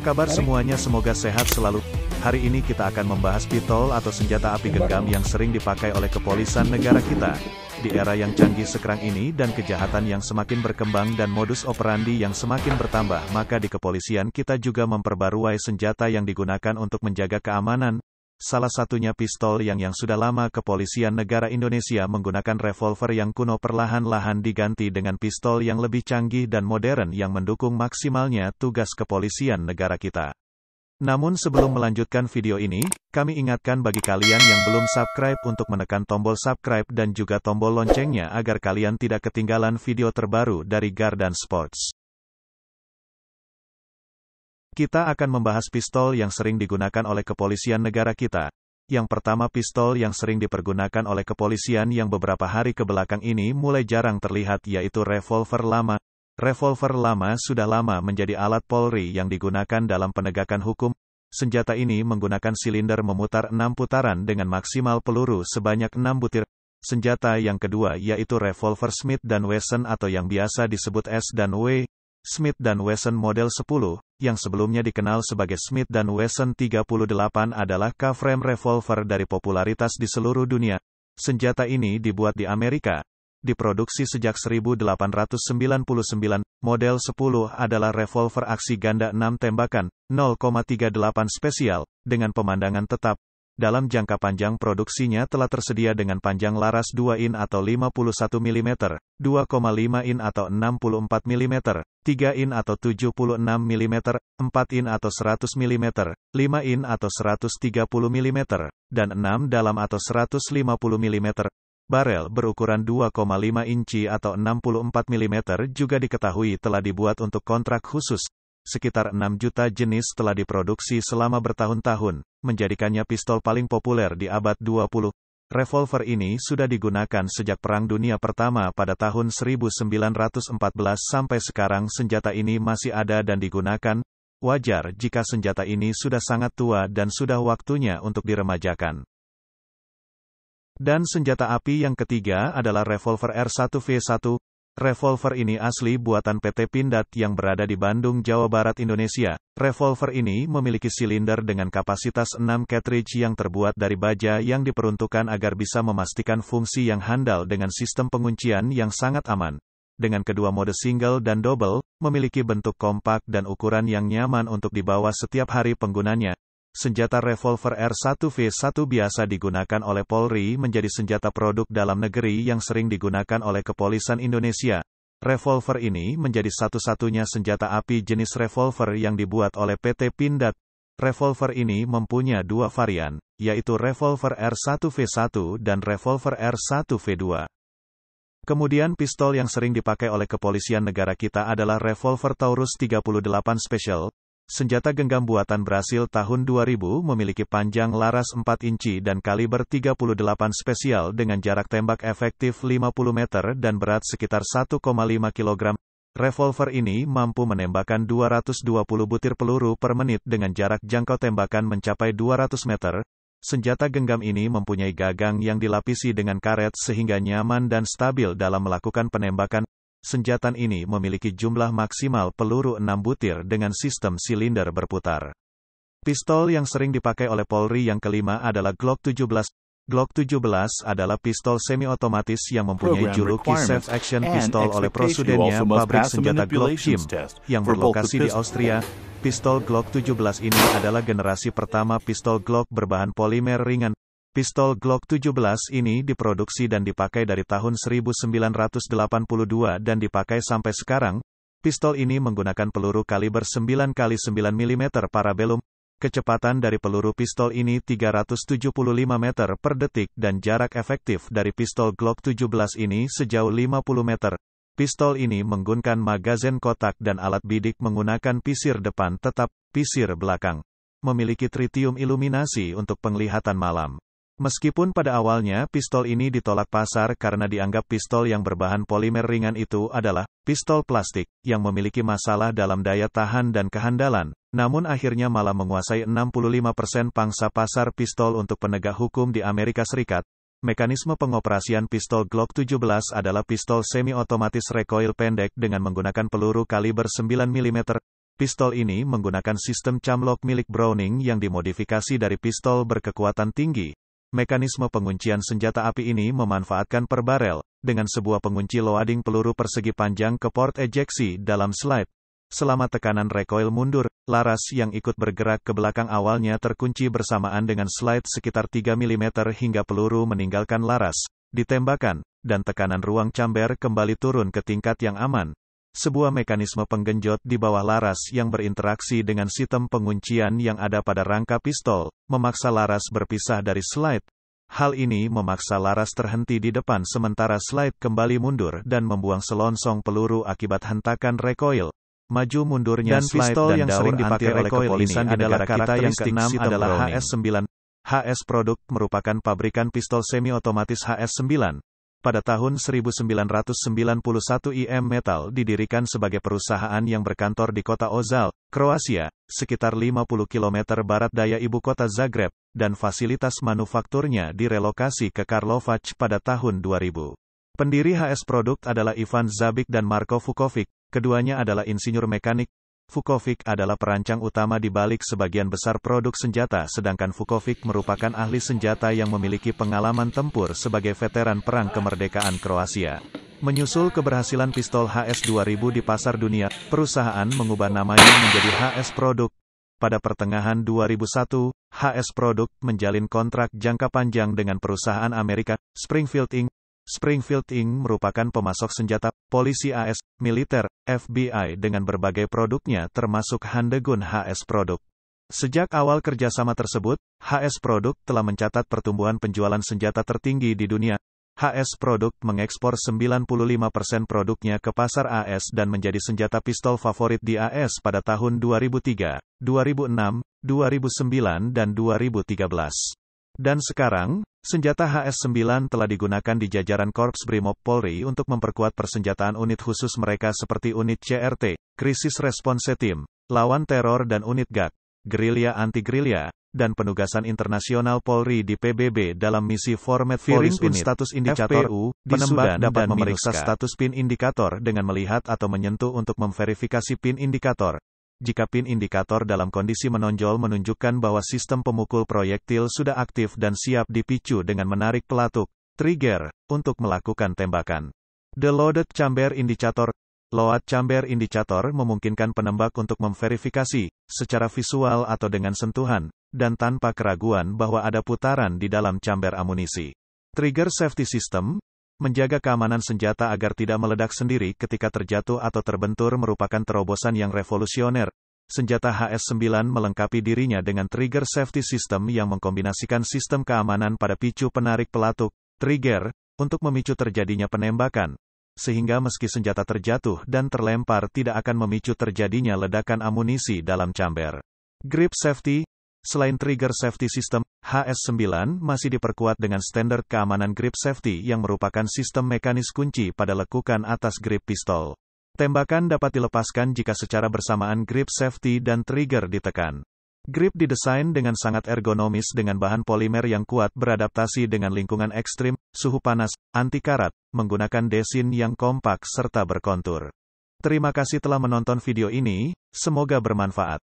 kabar semuanya semoga sehat selalu. Hari ini kita akan membahas pistol atau senjata api genggam yang sering dipakai oleh kepolisian negara kita. Di era yang canggih sekarang ini dan kejahatan yang semakin berkembang dan modus operandi yang semakin bertambah, maka di kepolisian kita juga memperbarui senjata yang digunakan untuk menjaga keamanan, salah satunya pistol yang yang sudah lama kepolisian negara Indonesia menggunakan revolver yang kuno perlahan-lahan diganti dengan pistol yang lebih canggih dan modern yang mendukung maksimalnya tugas kepolisian negara kita. Namun sebelum melanjutkan video ini, kami ingatkan bagi kalian yang belum subscribe untuk menekan tombol subscribe dan juga tombol loncengnya agar kalian tidak ketinggalan video terbaru dari Gardan Sports. Kita akan membahas pistol yang sering digunakan oleh kepolisian negara kita. Yang pertama pistol yang sering dipergunakan oleh kepolisian yang beberapa hari ke belakang ini mulai jarang terlihat yaitu revolver lama. Revolver lama sudah lama menjadi alat Polri yang digunakan dalam penegakan hukum. Senjata ini menggunakan silinder memutar 6 putaran dengan maksimal peluru sebanyak 6 butir. Senjata yang kedua yaitu revolver Smith dan Wesson atau yang biasa disebut S dan W. Smith dan Wesson model 10, yang sebelumnya dikenal sebagai Smith dan Wesson 38 adalah K-frame revolver dari popularitas di seluruh dunia. Senjata ini dibuat di Amerika. Diproduksi sejak 1899, model 10 adalah revolver aksi ganda 6 tembakan, 0,38 spesial, dengan pemandangan tetap, dalam jangka panjang produksinya telah tersedia dengan panjang laras 2 in atau 51 mm, 2,5 in atau 64 mm, 3 in atau 76 mm, 4 in atau 100 mm, 5 in atau 130 mm, dan 6 dalam atau 150 mm, Barel berukuran 2,5 inci atau 64 mm juga diketahui telah dibuat untuk kontrak khusus, sekitar 6 juta jenis telah diproduksi selama bertahun-tahun, menjadikannya pistol paling populer di abad 20. Revolver ini sudah digunakan sejak Perang Dunia Pertama pada tahun 1914 sampai sekarang senjata ini masih ada dan digunakan. Wajar jika senjata ini sudah sangat tua dan sudah waktunya untuk diremajakan. Dan senjata api yang ketiga adalah revolver R1V1, Revolver ini asli buatan PT Pindad yang berada di Bandung, Jawa Barat, Indonesia. Revolver ini memiliki silinder dengan kapasitas 6 cartridge yang terbuat dari baja yang diperuntukkan agar bisa memastikan fungsi yang handal dengan sistem penguncian yang sangat aman. Dengan kedua mode single dan double, memiliki bentuk kompak dan ukuran yang nyaman untuk dibawa setiap hari penggunanya, Senjata revolver R1V1 biasa digunakan oleh Polri menjadi senjata produk dalam negeri yang sering digunakan oleh kepolisian Indonesia. Revolver ini menjadi satu-satunya senjata api jenis revolver yang dibuat oleh PT Pindad. Revolver ini mempunyai dua varian, yaitu revolver R1V1 dan revolver R1V2. Kemudian pistol yang sering dipakai oleh kepolisian negara kita adalah revolver Taurus 38 Special, senjata genggam buatan Brasil tahun 2000 memiliki panjang laras 4 inci dan kaliber 38 spesial dengan jarak tembak efektif 50 meter dan berat sekitar 1,5 kg. Revolver ini mampu menembakkan 220 butir peluru per menit dengan jarak jangkau tembakan mencapai 200 meter, Senjata genggam ini mempunyai gagang yang dilapisi dengan karet sehingga nyaman dan stabil dalam melakukan penembakan. Senjatan ini memiliki jumlah maksimal peluru 6 butir dengan sistem silinder berputar. Pistol yang sering dipakai oleh Polri yang kelima adalah Glock 17. Glock 17 adalah pistol semi-otomatis yang mempunyai juluki safe action pistol oleh prosudennya pabrik senjata Glock Kim yang berlokasi di Austria. Pistol Glock 17 ini adalah generasi pertama pistol Glock berbahan polimer ringan Pistol Glock 17 ini diproduksi dan dipakai dari tahun 1982 dan dipakai sampai sekarang. Pistol ini menggunakan peluru kaliber 9 x 9 mm parabellum. Kecepatan dari peluru pistol ini 375 meter per detik dan jarak efektif dari pistol Glock 17 ini sejauh 50 meter. Pistol ini menggunakan magazen kotak dan alat bidik menggunakan pisir depan tetap, pisir belakang. Memiliki tritium iluminasi untuk penglihatan malam. Meskipun pada awalnya pistol ini ditolak pasar karena dianggap pistol yang berbahan polimer ringan itu adalah pistol plastik yang memiliki masalah dalam daya tahan dan kehandalan, namun akhirnya malah menguasai 65% pangsa pasar pistol untuk penegak hukum di Amerika Serikat. Mekanisme pengoperasian pistol Glock 17 adalah pistol semi-otomatis recoil pendek dengan menggunakan peluru kaliber 9 mm, Pistol ini menggunakan sistem camlock milik Browning yang dimodifikasi dari pistol berkekuatan tinggi, Mekanisme penguncian senjata api ini memanfaatkan per barel, dengan sebuah pengunci loading peluru persegi panjang ke port ejeksi dalam slide. Selama tekanan recoil mundur, laras yang ikut bergerak ke belakang awalnya terkunci bersamaan dengan slide sekitar 3 mm hingga peluru meninggalkan laras, ditembakkan, dan tekanan ruang chamber kembali turun ke tingkat yang aman, sebuah mekanisme penggenjot di bawah laras yang berinteraksi dengan sistem penguncian yang ada pada rangka pistol, memaksa laras berpisah dari slide. Hal ini memaksa laras terhenti di depan sementara slide kembali mundur dan membuang selongsong peluru akibat hentakan recoil. Maju mundurnya dan slide pistol dan yang sering dipakai oleh kepolisian di adalah kita yang keenam adalah HS-9. HS produk merupakan pabrikan pistol semi-otomatis HS-9, pada tahun 1991 IM Metal didirikan sebagai perusahaan yang berkantor di kota Ozal, Kroasia, sekitar 50 km barat daya ibu kota Zagreb, dan fasilitas manufakturnya direlokasi ke Karlovac pada tahun 2000. Pendiri HS Produk adalah Ivan Zabik dan Marko Vukovic, keduanya adalah insinyur mekanik, Vukovic adalah perancang utama di balik sebagian besar produk senjata sedangkan Vukovic merupakan ahli senjata yang memiliki pengalaman tempur sebagai veteran Perang Kemerdekaan Kroasia. Menyusul keberhasilan pistol HS 2000 di pasar dunia, perusahaan mengubah namanya menjadi HS Produk. Pada pertengahan 2001, HS Produk menjalin kontrak jangka panjang dengan perusahaan Amerika, Springfield Inc. Springfield Inc. merupakan pemasok senjata, polisi AS, militer, FBI dengan berbagai produknya termasuk Handegun HS Produk. Sejak awal kerjasama tersebut, HS Produk telah mencatat pertumbuhan penjualan senjata tertinggi di dunia. HS Produk mengekspor 95% produknya ke pasar AS dan menjadi senjata pistol favorit di AS pada tahun 2003, 2006, 2009 dan 2013. Dan sekarang, senjata HS-9 telah digunakan di jajaran Korps Brimob Polri untuk memperkuat persenjataan unit khusus mereka seperti unit CRT, Krisis Response Team, Lawan Teror dan unit GAK, Gerilya Anti-Gerilya, dan penugasan internasional Polri di PBB dalam misi format Firing Pin Unit, Status Indikator FPU, di penembak Sudan dapat memeriksa status pin indikator dengan melihat atau menyentuh untuk memverifikasi pin indikator, jika pin indikator dalam kondisi menonjol menunjukkan bahwa sistem pemukul proyektil sudah aktif dan siap dipicu dengan menarik pelatuk, trigger, untuk melakukan tembakan. The Loaded Chamber Indicator Load Chamber Indicator memungkinkan penembak untuk memverifikasi, secara visual atau dengan sentuhan, dan tanpa keraguan bahwa ada putaran di dalam chamber amunisi. Trigger Safety System, Menjaga keamanan senjata agar tidak meledak sendiri ketika terjatuh atau terbentur merupakan terobosan yang revolusioner. Senjata HS-9 melengkapi dirinya dengan trigger safety system yang mengkombinasikan sistem keamanan pada picu penarik pelatuk, trigger, untuk memicu terjadinya penembakan. Sehingga meski senjata terjatuh dan terlempar tidak akan memicu terjadinya ledakan amunisi dalam chamber. Grip safety, Selain trigger safety system, HS9 masih diperkuat dengan standar keamanan grip safety yang merupakan sistem mekanis kunci pada lekukan atas grip pistol. Tembakan dapat dilepaskan jika secara bersamaan grip safety dan trigger ditekan. Grip didesain dengan sangat ergonomis dengan bahan polimer yang kuat beradaptasi dengan lingkungan ekstrim, suhu panas, anti karat, menggunakan desin yang kompak serta berkontur. Terima kasih telah menonton video ini, semoga bermanfaat.